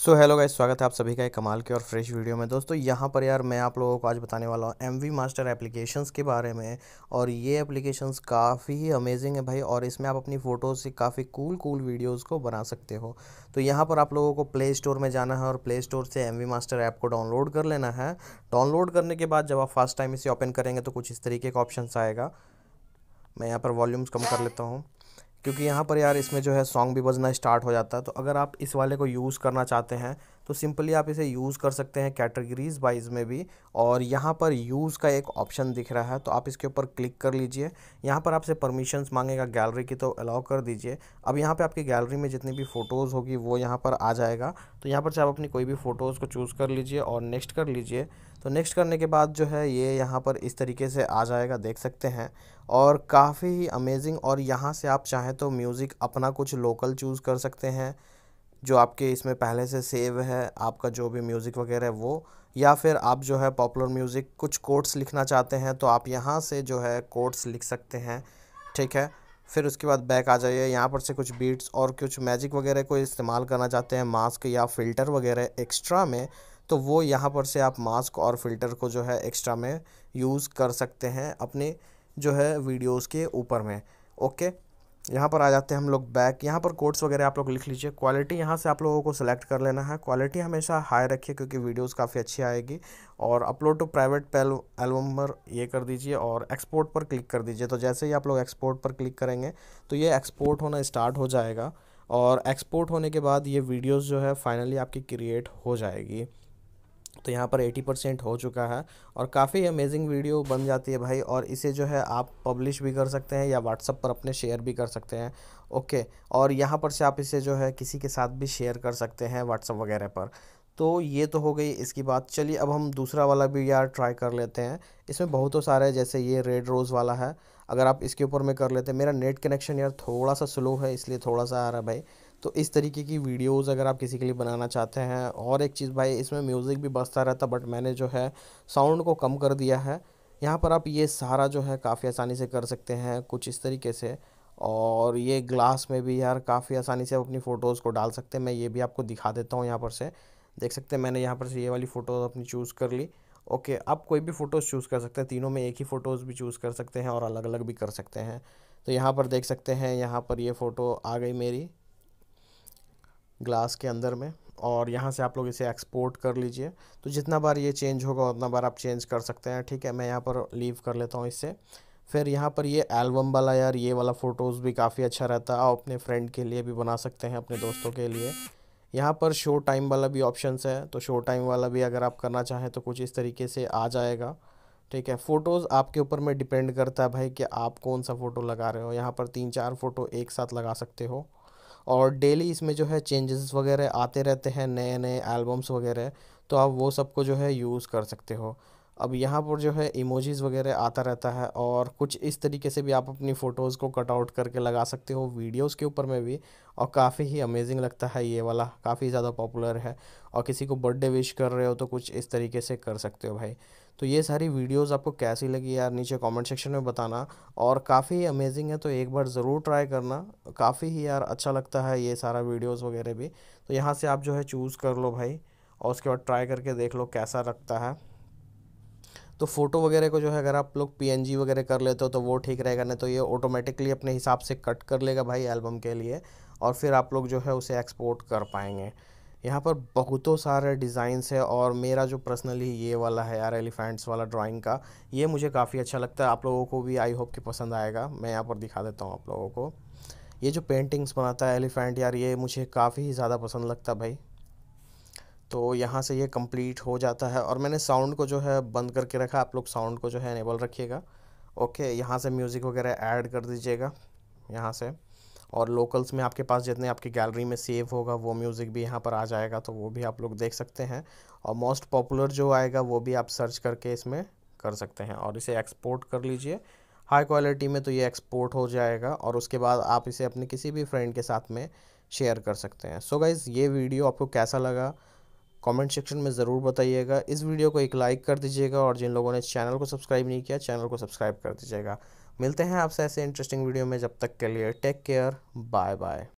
so hello guys स्वागत है आप सभी का एक कमाल के और फ्रेश वीडियो में दोस्तों यहाँ पर यार मैं आप लोगों को आज बताने वाला हूँ एम वी मास्टर एप्लीकेशंस के बारे में और ये एप्लीकेशंस काफ़ी ही अमेजिंग है भाई और इसमें आप अपनी फ़ोटोज़ से काफ़ी कूल कूल वीडियोज़ को बना सकते हो तो यहाँ पर आप लोगों को प्ले स्टोर में जाना है और प्ले स्टोर से एम मास्टर ऐप को डाउनलोड कर लेना है डाउनलोड करने के बाद जब आप फर्स्ट टाइम इसे ओपन करेंगे तो कुछ इस तरीके का ऑप्शन आएगा मैं यहाँ पर वॉल्यूम्स कम कर लेता हूँ क्योंकि यहाँ पर यार इसमें जो है सॉन्ग भी बजना स्टार्ट हो जाता है तो अगर आप इस वाले को यूज़ करना चाहते हैं तो सिंपली आप इसे यूज़ कर सकते हैं कैटेगरीज वाइज में भी और यहाँ पर यूज़ का एक ऑप्शन दिख रहा है तो आप इसके ऊपर क्लिक कर लीजिए यहाँ पर आपसे परमिशंस मांगेगा गैलरी की तो अलाउ कर दीजिए अब यहाँ पे आपकी गैलरी में जितनी भी फ़ोटोज़ होगी वो यहाँ पर आ जाएगा तो यहाँ पर से आप अपनी कोई भी फ़ोटोज़ को चूज़ कर लीजिए और नेक्स्ट कर लीजिए तो नेक्स्ट करने के बाद जो है ये यहाँ पर इस तरीके से आ जाएगा देख सकते हैं और काफ़ी ही अमेजिंग और यहाँ से आप चाहें तो म्यूज़िक अपना कुछ लोकल चूज़ कर सकते हैं जो आपके इसमें पहले से सेव है आपका जो भी म्यूज़िक वगैरह वो या फिर आप जो है पॉपुलर म्यूज़िक कुछ कोड्स लिखना चाहते हैं तो आप यहाँ से जो है कोट्स लिख सकते हैं ठीक है फिर उसके बाद बैक आ जाइए यहाँ पर से कुछ बीट्स और कुछ मैजिक वगैरह को इस्तेमाल करना चाहते हैं मास्क या फ़िल्टर वगैरह एक्स्ट्रा में तो वो यहाँ पर से आप मास्क और फ़िल्टर को जो है एक्स्ट्रा में यूज़ कर सकते हैं अपने जो है वीडियोस के ऊपर में ओके यहाँ पर आ जाते हैं हम लोग बैक यहाँ पर कोड्स वगैरह आप लोग लिख लीजिए क्वालिटी यहाँ से आप लोगों को सिलेक्ट कर लेना है क्वालिटी हमेशा हाई रखिए क्योंकि वीडियोस काफ़ी अच्छी आएगी और अपलोड टू प्राइवेट एल्बम पर ये कर दीजिए और एक्सपोर्ट पर क्लिक कर दीजिए तो जैसे ही आप लोग एक्सपोर्ट पर क्लिक करेंगे तो ये एक्सपोर्ट होना स्टार्ट हो जाएगा और एक्सपोर्ट होने के बाद ये वीडियोज़ जो है फाइनली आपकी क्रिएट हो जाएगी तो यहाँ पर 80 परसेंट हो चुका है और काफ़ी अमेजिंग वीडियो बन जाती है भाई और इसे जो है आप पब्लिश भी कर सकते हैं या व्हाट्सअप पर अपने शेयर भी कर सकते हैं ओके और यहाँ पर से आप इसे जो है किसी के साथ भी शेयर कर सकते हैं व्हाट्सअप वगैरह पर तो ये तो हो गई इसकी बात चलिए अब हम दूसरा वाला भी यार ट्राई कर लेते हैं इसमें बहुत तो सारे जैसे ये रेड रोज़ वाला है अगर आप इसके ऊपर में कर लेते हैं मेरा नेट कनेक्शन यार थोड़ा सा स्लो है इसलिए थोड़ा सा आ रहा है भाई तो इस तरीके की वीडियोस अगर आप किसी के लिए बनाना चाहते हैं और एक चीज़ भाई इसमें म्यूज़िक भी बसता रहता बट मैंने जो है साउंड को कम कर दिया है यहाँ पर आप ये सारा जो है काफ़ी आसानी से कर सकते हैं कुछ इस तरीके से और ये ग्लास में भी यार काफ़ी आसानी से आप अपनी फ़ोटोज़ को डाल सकते हैं मैं ये भी आपको दिखा देता हूँ यहाँ पर से देख सकते हैं मैंने यहाँ पर से ये वाली फ़ोटो अपनी चूज़ कर ली ओके आप कोई भी फ़ोटोज़ चूज़ कर सकते हैं तीनों में एक ही फ़ोटोज़ भी चूज़ कर सकते हैं और अलग अलग भी कर सकते हैं तो यहाँ पर देख सकते हैं यहाँ पर ये फ़ोटो आ गई मेरी ग्लास के अंदर में और यहाँ से आप लोग इसे एक्सपोर्ट कर लीजिए तो जितना बार ये चेंज होगा उतना बार आप चेंज कर सकते हैं ठीक है मैं यहाँ पर लीव कर लेता हूँ इससे फिर यहाँ पर ये एल्बम वाला यार ये वाला फ़ोटोज़ भी काफ़ी अच्छा रहता है आप अपने फ्रेंड के लिए भी बना सकते हैं अपने दोस्तों के लिए यहाँ पर शो टाइम वाला भी ऑप्शन है तो शो टाइम वाला भी अगर आप करना चाहें तो कुछ इस तरीके से आ जाएगा ठीक है फ़ोटोज़ आपके ऊपर में डिपेंड करता है भाई कि आप कौन सा फ़ोटो लगा रहे हो यहाँ पर तीन चार फ़ोटो एक साथ लगा सकते हो और डेली इसमें जो है चेंजेस वगैरह आते रहते हैं नए नए एल्बम्स वगैरह तो आप वो सबको जो है यूज़ कर सकते हो अब यहाँ पर जो है इमोजीज़ वगैरह आता रहता है और कुछ इस तरीके से भी आप अपनी फ़ोटोज़ को कटआउट करके लगा सकते हो वीडियोज़ के ऊपर में भी और काफ़ी ही अमेजिंग लगता है ये वाला काफ़ी ज़्यादा पॉपुलर है और किसी को बर्थडे विश कर रहे हो तो कुछ इस तरीके से कर सकते हो भाई तो ये सारी वीडियोस आपको कैसी लगी यार नीचे कमेंट सेक्शन में बताना और काफ़ी अमेजिंग है तो एक बार ज़रूर ट्राई करना काफ़ी ही यार अच्छा लगता है ये सारा वीडियोस वगैरह भी तो यहाँ से आप जो है चूज़ कर लो भाई और उसके बाद ट्राई करके देख लो कैसा लगता है तो फ़ोटो वगैरह को जो है अगर आप लोग पी वगैरह कर लेते हो तो वो ठीक रहेगा नहीं तो ये ऑटोमेटिकली अपने हिसाब से कट कर लेगा भाई एल्बम के लिए और फिर आप लोग जो है उसे एक्सपोर्ट कर पाएंगे यहाँ पर बहुतों सारे डिज़ाइंस है और मेरा जो पर्सनली ये वाला है यार एलिफेंट्स वाला ड्राइंग का ये मुझे काफ़ी अच्छा लगता है आप लोगों को भी आई होप कि पसंद आएगा मैं यहाँ पर दिखा देता हूँ आप लोगों को ये जो पेंटिंग्स बनाता है एलिफेंट यार ये मुझे काफ़ी ज़्यादा पसंद लगता भाई तो यहाँ से ये कंप्लीट हो जाता है और मैंने साउंड को जो है बंद करके रखा आप लोग साउंड को जो है इनेबल रखिएगा ओके यहाँ से म्यूज़िक वगैरह ऐड कर दीजिएगा यहाँ से और लोकल्स में आपके पास जितने आपकी गैलरी में सेव होगा वो म्यूज़िक भी यहाँ पर आ जाएगा तो वो भी आप लोग देख सकते हैं और मोस्ट पॉपुलर जो आएगा वो भी आप सर्च करके इसमें कर सकते हैं और इसे एक्सपोर्ट कर लीजिए हाई क्वालिटी में तो ये एक्सपोर्ट हो जाएगा और उसके बाद आप इसे अपने किसी भी फ्रेंड के साथ में शेयर कर सकते हैं सो so गाइज़ ये वीडियो आपको कैसा लगा कमेंट सेक्शन में ज़रूर बताइएगा इस वीडियो को एक लाइक कर दीजिएगा और जिन लोगों ने चैनल को सब्सक्राइब नहीं किया चैनल को सब्सक्राइब कर दीजिएगा मिलते हैं आपसे ऐसे इंटरेस्टिंग वीडियो में जब तक के लिए टेक केयर बाय बाय